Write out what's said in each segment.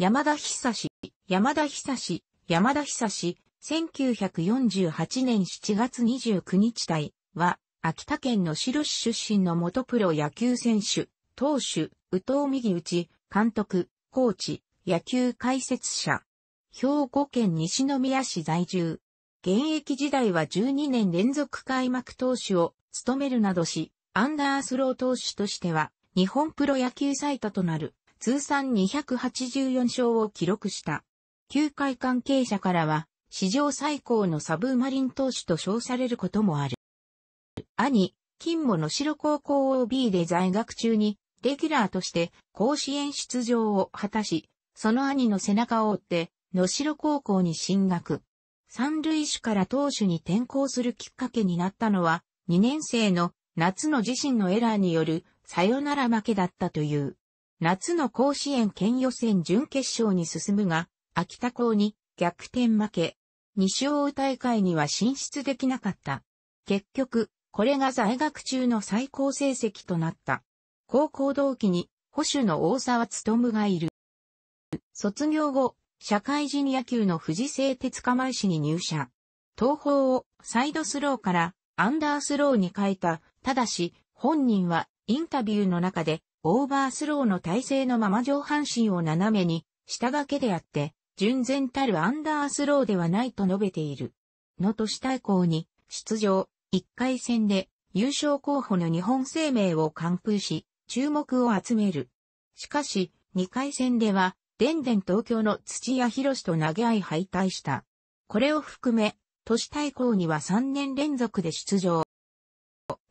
山田久志、山田久志、山田久志、1948年7月29日対は、秋田県の白市出身の元プロ野球選手、投手、宇藤右内、監督、コーチ、野球解説者。兵庫県西宮市在住。現役時代は12年連続開幕投手を務めるなどし、アンダースロー投手としては、日本プロ野球最多となる通算284勝を記録した。球界関係者からは、史上最高のサブーマリン投手と称されることもある。兄、金もの城高校 OB で在学中に、レギュラーとして甲子園出場を果たし、その兄の背中を追って、野城高校に進学。三塁手から投手に転向するきっかけになったのは、2年生の夏の自身のエラーによるサヨナラ負けだったという。夏の甲子園県予選準決勝に進むが、秋田校に逆転負け。西大大会には進出できなかった。結局、これが在学中の最高成績となった。高校同期に保守の大沢務がいる。卒業後、社会人野球の富士製鉄釜石に入社。東方をサイドスローからアンダースローに変えた。ただし、本人はインタビューの中でオーバースローの体勢のまま上半身を斜めに下掛けであって、純然たるアンダースローではないと述べている。の都市対抗に出場、1回戦で優勝候補の日本生命を完封し、注目を集める。しかし、2回戦では、でんでん東京の土屋博士と投げ合い敗退した。これを含め、都市対抗には3年連続で出場。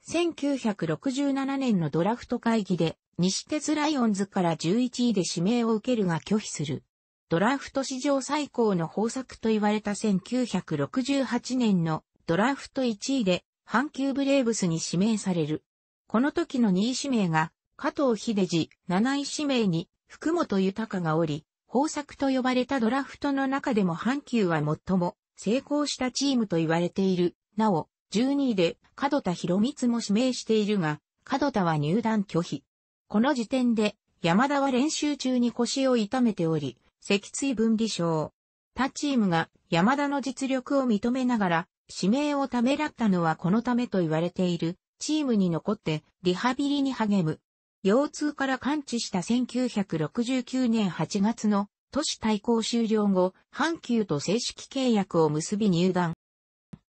1967年のドラフト会議で西鉄ライオンズから11位で指名を受けるが拒否する。ドラフト史上最高の方策と言われた1968年のドラフト1位で阪急ブレーブスに指名される。この時の2位指名が加藤秀治、7位指名に福本豊がおり、方策と呼ばれたドラフトの中でも阪急は最も成功したチームと言われている。なお、12位で角田博光も指名しているが、角田は入団拒否。この時点で、山田は練習中に腰を痛めており、脊椎分離症。他チームが山田の実力を認めながら、指名をためらったのはこのためと言われている、チームに残ってリハビリに励む。腰痛から完治した1969年8月の都市対抗終了後、阪急と正式契約を結び入団。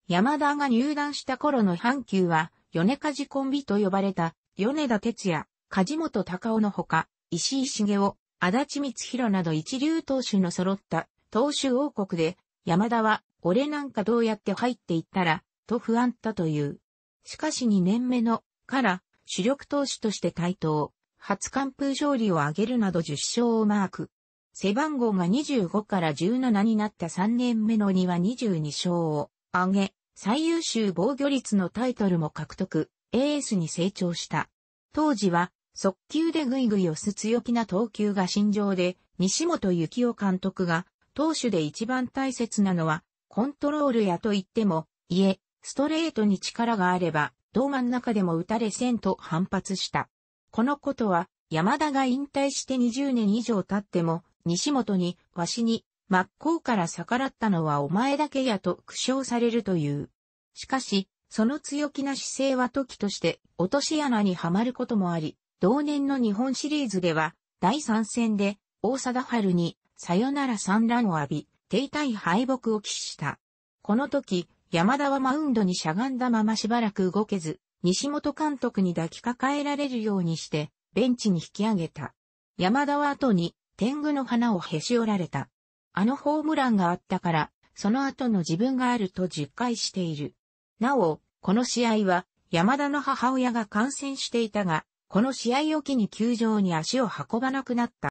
山田が入団した頃の阪急は、米梶コンビと呼ばれた、米田哲也、梶本隆夫のほか、石井茂雄、足立光弘など一流投手の揃った投手王国で、山田は、俺なんかどうやって入っていったら、と不安ったという。しかし2年目の、から、主力投手として台頭、初完封勝利を挙げるなど10勝をマーク。背番号が25から17になった3年目のには22勝を挙げ、最優秀防御率のタイトルも獲得、エースに成長した。当時は速球でぐいぐい押す強気な投球が心情で、西本幸雄監督が、投手で一番大切なのは、コントロールやと言っても、いえ、ストレートに力があれば、ど真ん中でも打たれせんと反発した。このことは、山田が引退して20年以上経っても、西本に、わしに、真っ向から逆らったのはお前だけやと苦笑されるという。しかし、その強気な姿勢は時として落とし穴にはまることもあり、同年の日本シリーズでは、第3戦で、大貞治に、さよなら三乱を浴び、停滞敗北を喫した。この時、山田はマウンドにしゃがんだまましばらく動けず、西本監督に抱きかかえられるようにして、ベンチに引き上げた。山田は後に、天狗の花をへし折られた。あのホームランがあったから、その後の自分があると実感している。なお、この試合は、山田の母親が感染していたが、この試合を機に球場に足を運ばなくなった。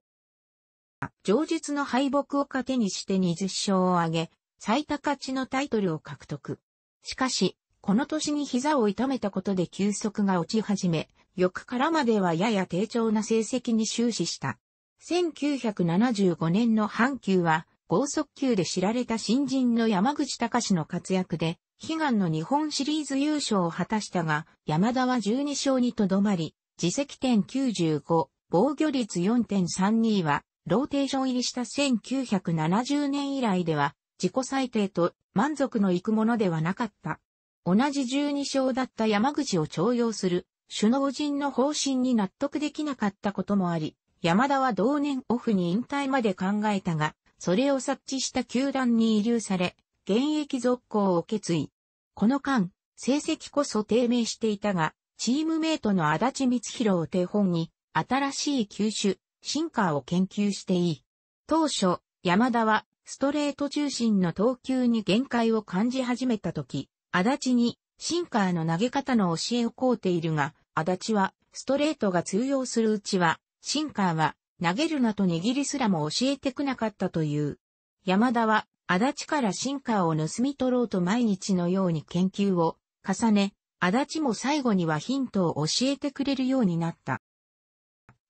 上述の敗北を糧にして20勝を挙げ、最多勝ちのタイトルを獲得。しかし、この年に膝を痛めたことで球速が落ち始め、翌からまではやや低調な成績に終始した。1975年の阪急は、豪速球で知られた新人の山口隆の活躍で、悲願の日本シリーズ優勝を果たしたが、山田は12勝にとどまり、自責点95、防御率4.32は、ローテーション入りした1970年以来では、自己最低と満足のいくものではなかった。同じ12勝だった山口を徴用する、首脳陣の方針に納得できなかったこともあり、山田は同年オフに引退まで考えたが、それを察知した球団に遺留され、現役続行を決意。この間、成績こそ低迷していたが、チームメイトの足立光弘を手本に、新しい球種、シンカーを研究していい。当初、山田は、ストレート中心の投球に限界を感じ始めた時、足立に、シンカーの投げ方の教えを請うているが、足立は、ストレートが通用するうちは、シンカーは、投げるなと握りすらも教えてくなかったという。山田は、足立からシンカーを盗み取ろうと毎日のように研究を重ね、足立も最後にはヒントを教えてくれるようになった。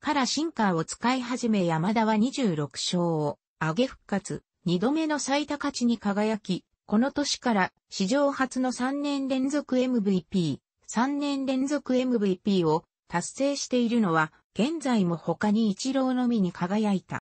からシンカーを使い始め山田は26勝を上げ復活、2度目の最多勝ちに輝き、この年から史上初の3年連続 MVP、3年連続 MVP を達成しているのは、現在も他に一郎のみに輝いた。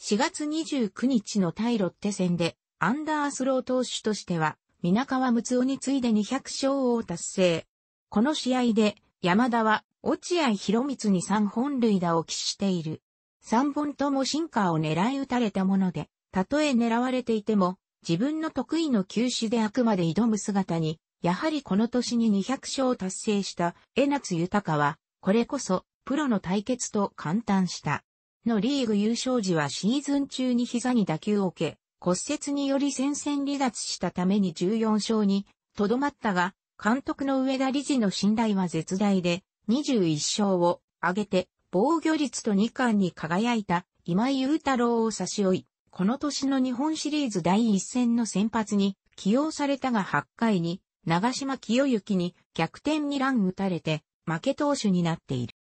4月29日の対ロッテ戦で、アンダースロー投手としては、皆川睦夫に次いで200勝を達成。この試合で、山田は、落合博光に3本塁打を喫している。3本ともシンカーを狙い撃たれたもので、たとえ狙われていても、自分の得意の球種であくまで挑む姿に、やはりこの年に200勝を達成した江夏豊は、これこそ、プロの対決と簡単した。のリーグ優勝時はシーズン中に膝に打球を受け、骨折により戦線離脱したために14勝にとどまったが、監督の上田理事の信頼は絶大で、21勝を挙げて防御率と2冠に輝いた今井雄太郎を差し置い、この年の日本シリーズ第一戦の先発に起用されたが8回に長島清行に逆転にラン打たれて負け投手になっている。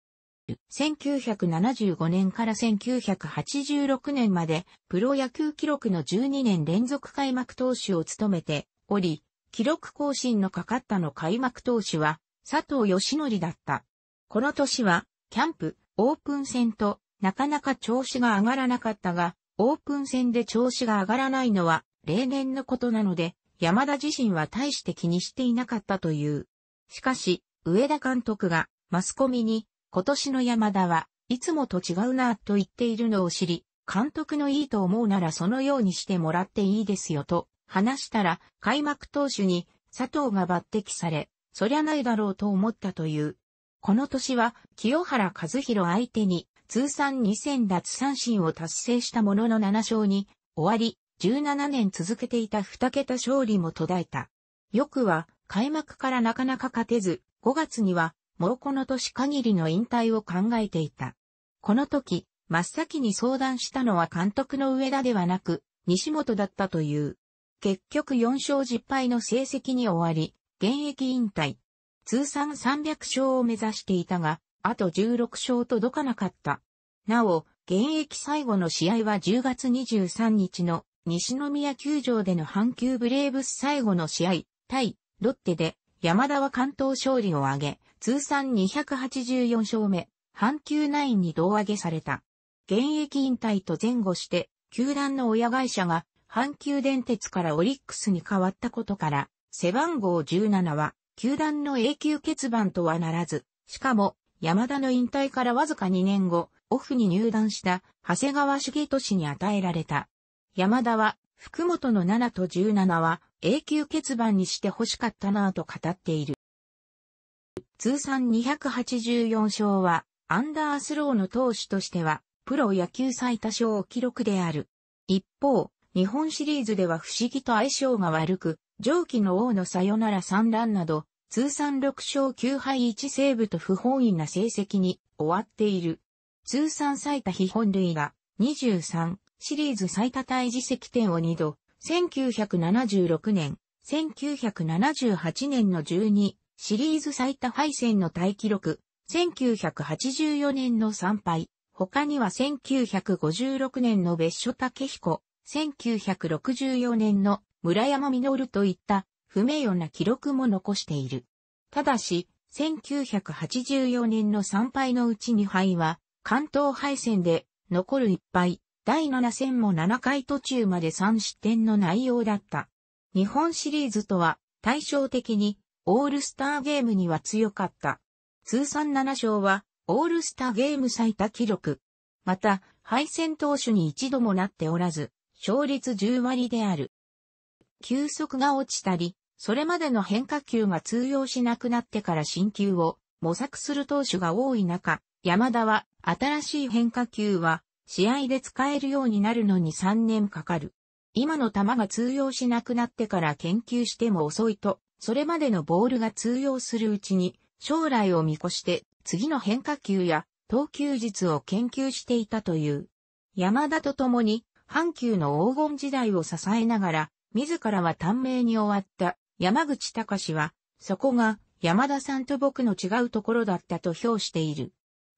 1975年から1986年まで、プロ野球記録の12年連続開幕投手を務めており、記録更新のかかったの開幕投手は、佐藤義則だった。この年は、キャンプ、オープン戦と、なかなか調子が上がらなかったが、オープン戦で調子が上がらないのは、例年のことなので、山田自身は大して気にしていなかったという。しかし、上田監督が、マスコミに、今年の山田はいつもと違うなぁと言っているのを知り、監督のいいと思うならそのようにしてもらっていいですよと話したら開幕投手に佐藤が抜擢され、そりゃないだろうと思ったという。この年は清原和弘相手に通算2000奪三振を達成したものの7勝に終わり、17年続けていた2桁勝利も途絶えた。よくは開幕からなかなか勝てず、5月にはもうこの年限りの引退を考えていた。この時、真っ先に相談したのは監督の上田ではなく、西本だったという。結局4勝10敗の成績に終わり、現役引退。通算300勝を目指していたが、あと16勝届かなかった。なお、現役最後の試合は10月23日の西宮球場での阪急ブレーブス最後の試合、対ロッテで山田は関東勝利を挙げ、通算284勝目、阪急ナインに胴上げされた。現役引退と前後して、球団の親会社が阪急電鉄からオリックスに変わったことから、背番号17は、球団の永久欠番とはならず、しかも、山田の引退からわずか2年後、オフに入団した長谷川都市に与えられた。山田は、福本の7と17は永久欠番にして欲しかったなぁと語っている。通算284勝は、アンダースローの投手としては、プロ野球最多勝記録である。一方、日本シリーズでは不思議と相性が悪く、上記の王のさよなら三乱など、通算6勝9敗1セーブと不本意な成績に終わっている。通算最多非本類が23、シリーズ最多対自責点を2度、1976年、1978年の12、シリーズ最多敗戦の大記録、1984年の3敗、他には1956年の別所武彦、1964年の村山実といった不名誉な記録も残している。ただし、1984年の3敗のうち2敗は、関東敗戦で残る1敗、第7戦も7回途中まで3失点の内容だった。日本シリーズとは対照的にオールスターゲームには強かった。通算7勝は、オールスターゲーム最多記録。また、敗戦投手に一度もなっておらず、勝率10割である。球速が落ちたり、それまでの変化球が通用しなくなってから新球を模索する投手が多い中、山田は新しい変化球は試合で使えるようになるのに3年かかる。今の球が通用しなくなってから研究しても遅いとそれまでのボールが通用するうちに、将来を見越して次の変化球や投球術を研究していたという。山田と共に、阪急の黄金時代を支えながら、自らは短命に終わった山口隆は、そこが山田さんと僕の違うところだったと評している。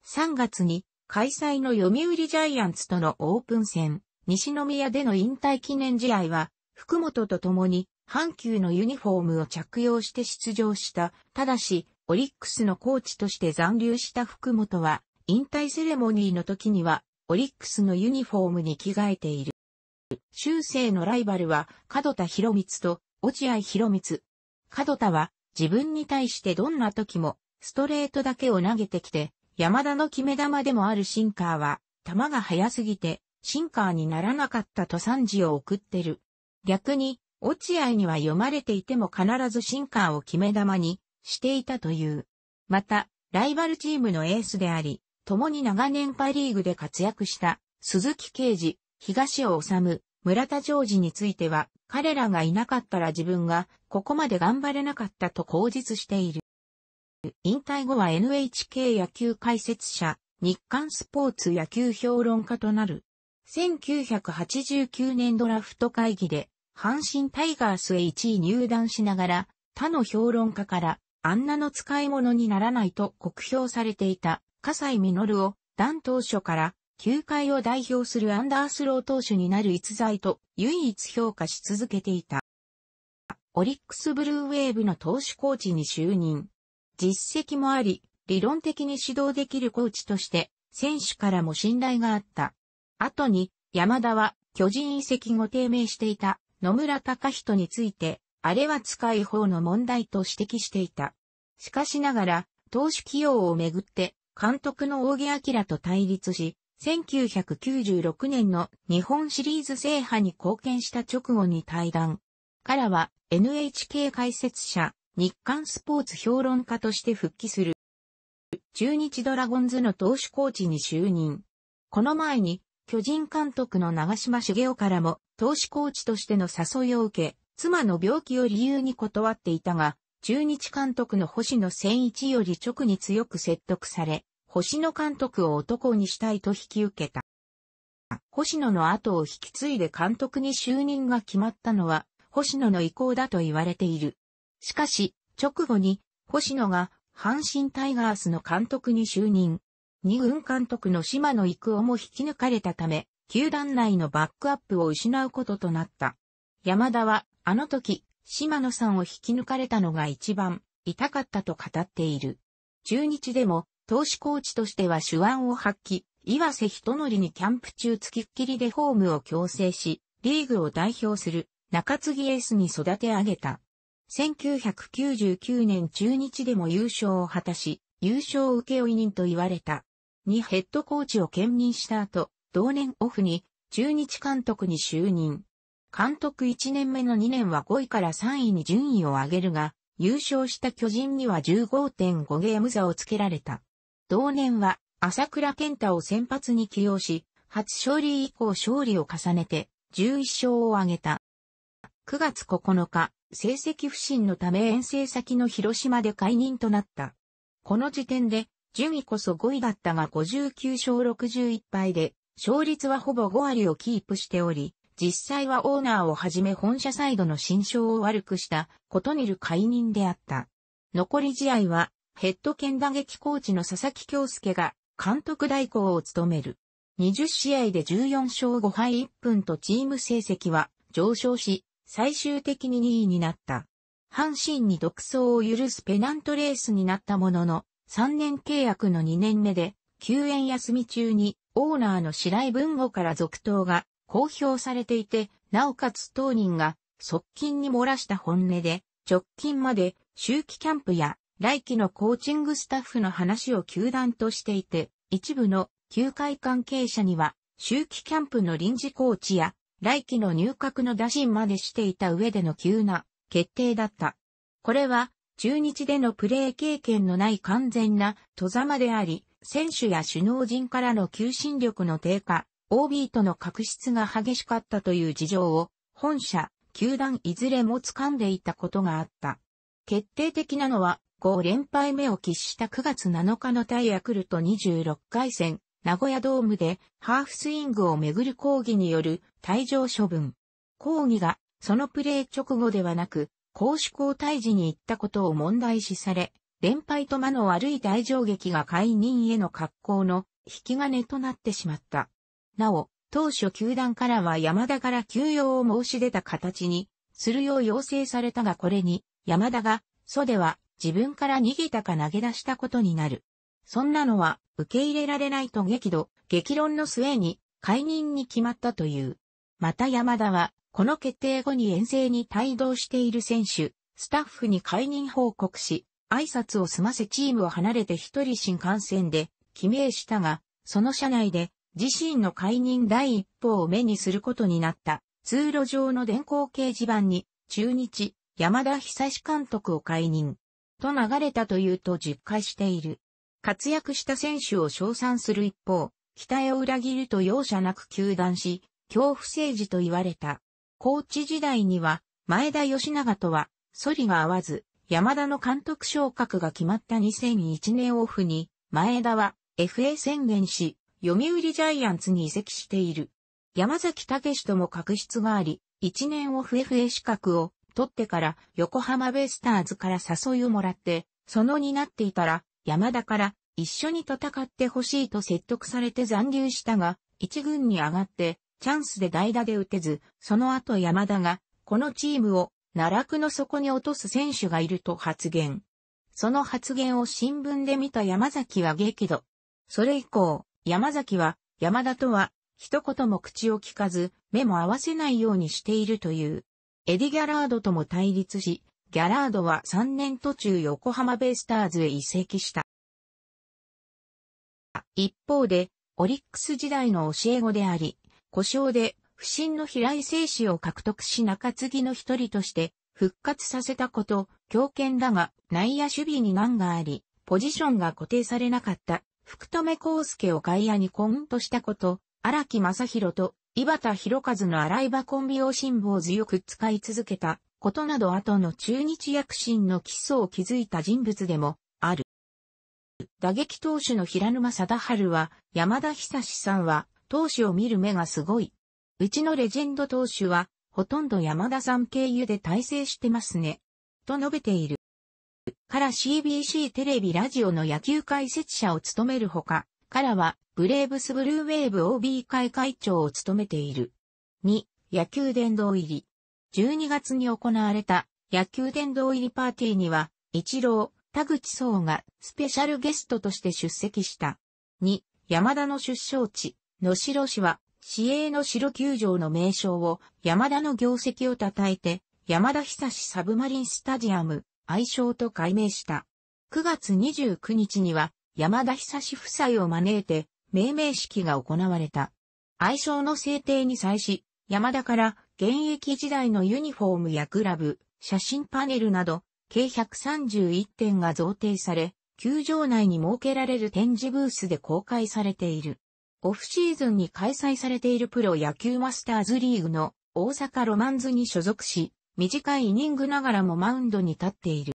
3月に開催の読売ジャイアンツとのオープン戦、西宮での引退記念試合は、福本と共に阪急のユニフォームを着用して出場した。ただし、オリックスのコーチとして残留した福本は、引退セレモニーの時には、オリックスのユニフォームに着替えている。修正のライバルは、角田博光と落合博光。角田は、自分に対してどんな時も、ストレートだけを投げてきて、山田の決め球でもあるシンカーは、球が速すぎて、シンカーにならなかったと賛辞を送ってる。逆に、落合には読まれていても必ずシンカーを決め玉にしていたという。また、ライバルチームのエースであり、共に長年パリーグで活躍した鈴木刑事、東尾治、村田ジョージについては、彼らがいなかったら自分がここまで頑張れなかったと口実している。引退後は NHK 野球解説者、日刊スポーツ野球評論家となる。1989年ドラフト会議で阪神タイガースへ1位入団しながら、他の評論家から、あんなの使い物にならないと酷評されていた、笠井実を、団当初から、球界を代表するアンダースロー投手になる逸材と唯一評価し続けていた。オリックスブルーウェーブの投手コーチに就任。実績もあり、理論的に指導できるコーチとして、選手からも信頼があった。後に、山田は巨人移籍後低迷していた野村隆人について、あれは使い方の問題と指摘していた。しかしながら、投手起用をめぐって、監督の大木明と対立し、1996年の日本シリーズ制覇に貢献した直後に対談。からは NHK 解説者、日刊スポーツ評論家として復帰する。中日ドラゴンズの投手コーチに就任。この前に、巨人監督の長島茂雄からも投資コーチとしての誘いを受け、妻の病気を理由に断っていたが、中日監督の星野千一より直に強く説得され、星野監督を男にしたいと引き受けた。星野の後を引き継いで監督に就任が決まったのは、星野の意向だと言われている。しかし、直後に、星野が阪神タイガースの監督に就任。二軍監督の島野育夫も引き抜かれたため、球団内のバックアップを失うこととなった。山田は、あの時、島野さんを引き抜かれたのが一番痛かったと語っている。中日でも、投手コーチとしては手腕を発揮、岩瀬人則にキャンプ中付きっきりでホームを強制し、リーグを代表する中継ぎエースに育て上げた。1999年中日でも優勝を果たし、優勝請負人と言われた。にヘッドコーチを兼任した後、同年オフに中日監督に就任。監督1年目の2年は5位から3位に順位を上げるが、優勝した巨人には15.5ゲーム差をつけられた。同年は朝倉健太を先発に起用し、初勝利以降勝利を重ねて11勝を挙げた。9月9日、成績不振のため遠征先の広島で解任となった。この時点で、順位こそ5位だったが59勝61敗で勝率はほぼ5割をキープしており、実際はオーナーをはじめ本社サイドの心象を悪くしたことにる解任であった。残り試合はヘッド兼打撃コーチの佐々木京介が監督代行を務める。20試合で14勝5敗1分とチーム成績は上昇し、最終的に2位になった。阪神に独走を許すペナントレースになったものの、3年契約の2年目で、休園休み中にオーナーの白井文吾から続投が公表されていて、なおかつ当人が側近に漏らした本音で、直近まで周期キャンプや来期のコーチングスタッフの話を球団としていて、一部の球界関係者には、周期キャンプの臨時コーチや、来期の入閣の打診までしていた上での急な決定だった。これは、中日でのプレー経験のない完全な戸様であり、選手や首脳陣からの求心力の低下、OB との確執が激しかったという事情を、本社、球団いずれも掴んでいたことがあった。決定的なのは、5連敗目を喫した9月7日の対ヤクルト26回戦、名古屋ドームでハーフスイングをめぐる抗議による退場処分。抗議がそのプレー直後ではなく、公主交代時に行ったことを問題視され、連敗と間の悪い大乗劇が解任への格好の引き金となってしまった。なお、当初球団からは山田から休養を申し出た形に、するよう要請されたがこれに、山田が、袖は自分から逃げたか投げ出したことになる。そんなのは受け入れられないと激怒、激論の末に解任に決まったという。また山田は、この決定後に遠征に帯同している選手、スタッフに解任報告し、挨拶を済ませチームを離れて一人新幹線で帰命したが、その車内で自身の解任第一報を目にすることになった通路上の電光掲示板に中日山田久志監督を解任と流れたというと実感している。活躍した選手を称賛する一方、期待を裏切ると容赦なく球団し、恐怖政治と言われた。コーチ時代には前田義長とは反りが合わず、山田の監督昇格が決まった2001年オフに、前田は FA 宣言し、読売ジャイアンツに移籍している。山崎武史とも確執があり、1年オフ FA 資格を取ってから横浜ベイスターズから誘いをもらって、そのになっていたら山田から一緒に戦ってほしいと説得されて残留したが、一軍に上がってチャンスで代打で打てず、その後山田がこのチームを奈落の底に落とす選手がいると発言。その発言を新聞で見た山崎は激怒。それ以降、山崎は山田とは一言も口を聞かず、目も合わせないようにしているという。エディ・ギャラードとも対立し、ギャラードは3年途中横浜ベイスターズへ移籍した。一方で、オリックス時代の教え子であり、故障で不審の平井生死を獲得し中継ぎの一人として復活させたこと、強権だが内野守備に難があり、ポジションが固定されなかった、福留孝介を外野にコンとしたこと、荒木正宏と井端博和の洗い場コンビを辛抱強く使い続けたことなど後の中日躍進の基礎を築いた人物でもある。打撃投手の平沼貞治は山田久志さんは投手を見る目がすごいうちのレジェンド投手は、ほとんど山田さん経由で体制してますね。と述べている。から CBC テレビラジオの野球解説者を務めるほか、からは、ブレーブスブルーウェーブ OB 会会長を務めている。2、野球殿堂入り。12月に行われた野球殿堂入りパーティーには、一郎、田口壮がスペシャルゲストとして出席した。2、山田の出生地、野城市は市営の白球場の名称を山田の業績を称えて、山田久志サブマリンスタジアム、愛称と改名した。9月29日には山田久志夫妻を招いて命名式が行われた。愛称の制定に際し、山田から現役時代のユニフォームやグラブ、写真パネルなど、計131点が贈呈され、球場内に設けられる展示ブースで公開されている。オフシーズンに開催されているプロ野球マスターズリーグの大阪ロマンズに所属し、短いイニングながらもマウンドに立っている。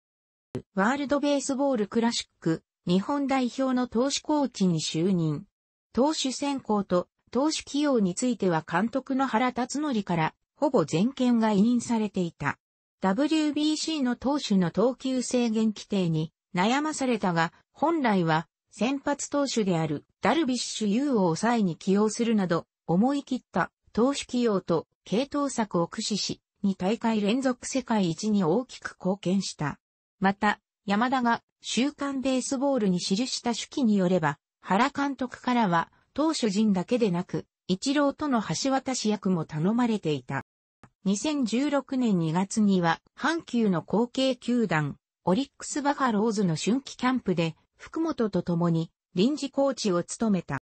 ワールドベースボールクラシック、日本代表の投手コーチに就任。投手選考と投手起用については監督の原辰則からほぼ全権が委任されていた。WBC の投手の投球制限規定に悩まされたが、本来は先発投手であるダルビッシュ有を抑えに起用するなど、思い切った投手起用と系統策を駆使し、2大会連続世界一に大きく貢献した。また、山田が週刊ベースボールに記した手記によれば、原監督からは投手陣だけでなく、一郎との橋渡し役も頼まれていた。2016年2月には、阪急の後継球団、オリックスバファローズの春季キャンプで、福本と共に臨時コーチを務めた。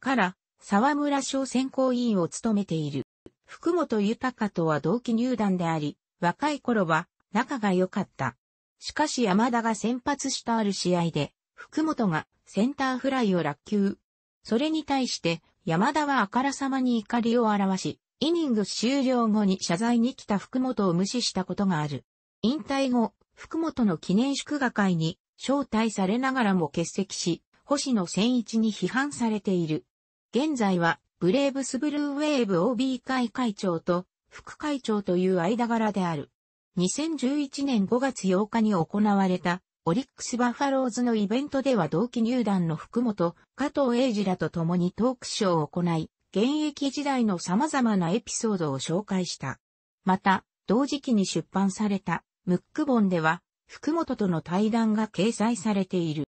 から、沢村賞選考委員を務めている。福本豊とは同期入団であり、若い頃は仲が良かった。しかし山田が先発したある試合で、福本がセンターフライを落球。それに対して山田はあからさまに怒りを表し、イニング終了後に謝罪に来た福本を無視したことがある。引退後、福本の記念祝賀会に招待されながらも欠席し、星野千一に批判されている。現在は、ブレーブスブルーウェーブ OB 会会長と、副会長という間柄である。2011年5月8日に行われた、オリックスバファローズのイベントでは同期入団の福本、加藤英二らと共にトークショーを行い、現役時代の様々なエピソードを紹介した。また、同時期に出版された、ムック本では、福本との対談が掲載されている。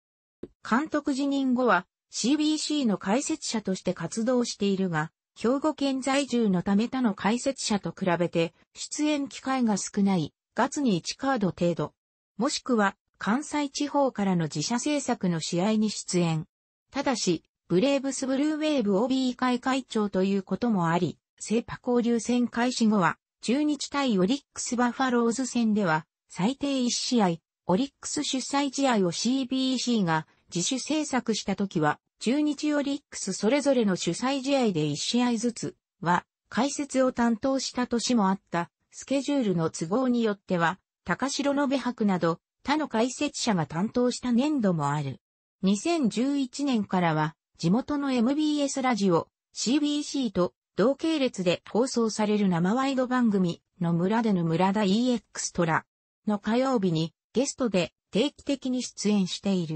監督辞任後は CBC の解説者として活動しているが、兵庫県在住のため他の解説者と比べて出演機会が少ない月に1カード程度。もしくは関西地方からの自社制作の試合に出演。ただし、ブレーブスブルーウェーブ OB 会会長ということもあり、セーパ交流戦開始後は、中日対オリックスバファローズ戦では、最低1試合、オリックス主催試合を CBC が自主制作した時は、中日オリックスそれぞれの主催試合で1試合ずつは、解説を担当した年もあった、スケジュールの都合によっては、高城延博など、他の解説者が担当した年度もある。2011年からは、地元の MBS ラジオ、CBC と同系列で放送される生ワイド番組の村での村田 EX トラの火曜日にゲストで定期的に出演している。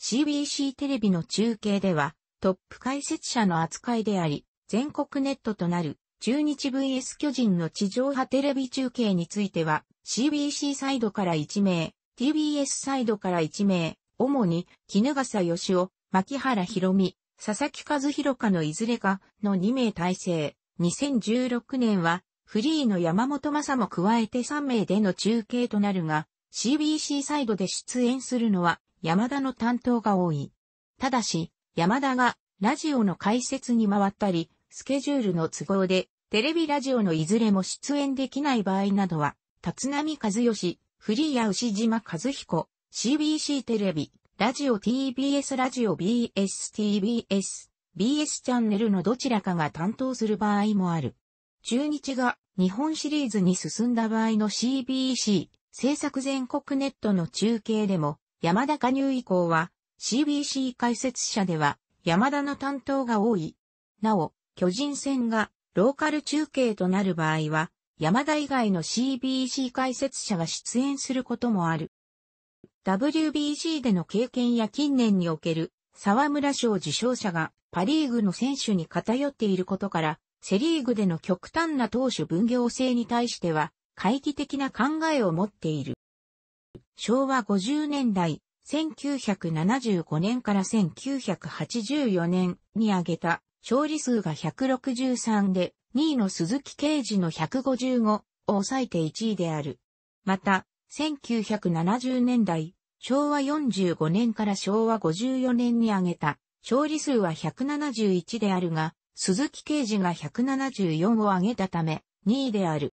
CBC テレビの中継ではトップ解説者の扱いであり、全国ネットとなる中日 VS 巨人の地上波テレビ中継については CBC サイドから1名、TBS サイドから1名、主に絹笠義雄、牧原博美、佐々木和弘かのいずれかの2名体制。2016年はフリーの山本正も加えて3名での中継となるが、CBC サイドで出演するのは山田の担当が多い。ただし、山田がラジオの解説に回ったり、スケジュールの都合で、テレビラジオのいずれも出演できない場合などは、立浪和義、フリーや牛島和彦、CBC テレビ、ラジオ TBS ラジオ BSTBS、BS チャンネルのどちらかが担当する場合もある。中日が日本シリーズに進んだ場合の CBC、制作全国ネットの中継でも、山田加入以降は CBC 解説者では山田の担当が多い。なお、巨人戦がローカル中継となる場合は、山田以外の CBC 解説者が出演することもある。WBC での経験や近年における沢村賞受賞者がパリーグの選手に偏っていることから、セリーグでの極端な投手分業制に対しては、懐疑的な考えを持っている。昭和50年代、1975年から1984年に挙げた勝利数が163で、2位の鈴木刑事の155を抑えて1位である。また、1970年代、昭和45年から昭和54年に挙げた勝利数は171であるが、鈴木啓治が174を挙げたため、2位である。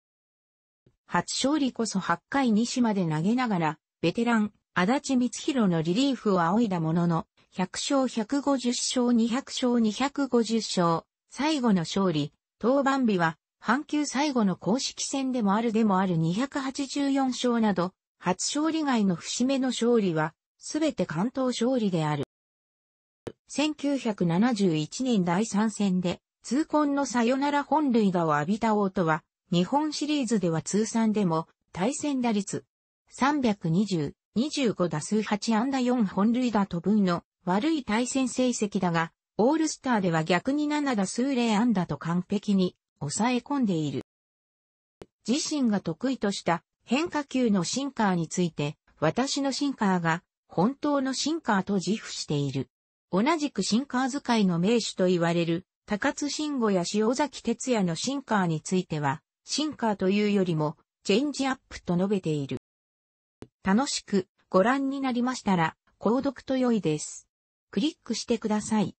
初勝利こそ8回西まで投げながら、ベテラン、足立光弘のリリーフを仰いだものの、100勝150勝200勝250勝、最後の勝利、登板日は、阪急最後の公式戦でもあるでもある284勝など、初勝利外の節目の勝利は、すべて関東勝利である。1971年第3戦で、痛恨のサヨナラ本塁打を浴びた王とは、日本シリーズでは通算でも、対戦打率、320、25打数8安打4本塁打と分の悪い対戦成績だが、オールスターでは逆に7打数0安打と完璧に抑え込んでいる。自身が得意とした変化球のシンカーについて、私のシンカーが本当のシンカーと自負している。同じくシンカー使いの名手と言われる、高津慎吾や塩崎哲也のシンカーについては、シンカーというよりも、チェンジアップと述べている。楽しくご覧になりましたら、購読と良いです。クリックしてください。